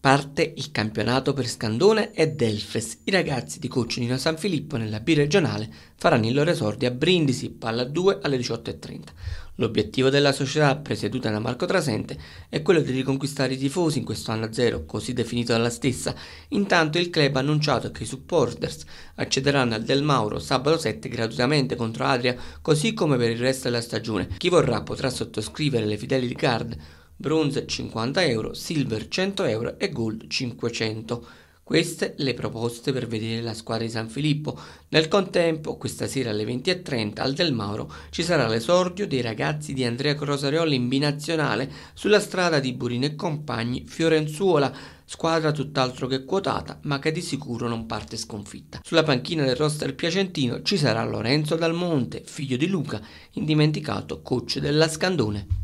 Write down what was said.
Parte il campionato per Scandone e Delfes. I ragazzi di Cocinino San Filippo nella B regionale faranno il loro esordio a Brindisi, palla 2 alle 18.30. L'obiettivo della società presieduta da Marco Trasente è quello di riconquistare i tifosi in questo anno a zero, così definito dalla stessa. Intanto il club ha annunciato che i supporters accederanno al Del Mauro sabato 7 gratuitamente contro Adria, così come per il resto della stagione. Chi vorrà potrà sottoscrivere le fideli card bronze 50 euro, silver 100 euro e gold 500. Queste le proposte per vedere la squadra di San Filippo. Nel contempo, questa sera alle 20.30 al Del Mauro ci sarà l'esordio dei ragazzi di Andrea Crosarioli in binazionale sulla strada di Burino e compagni Fiorenzuola, squadra tutt'altro che quotata ma che di sicuro non parte sconfitta. Sulla panchina del roster piacentino ci sarà Lorenzo Dalmonte, figlio di Luca, indimenticato coach della Scandone.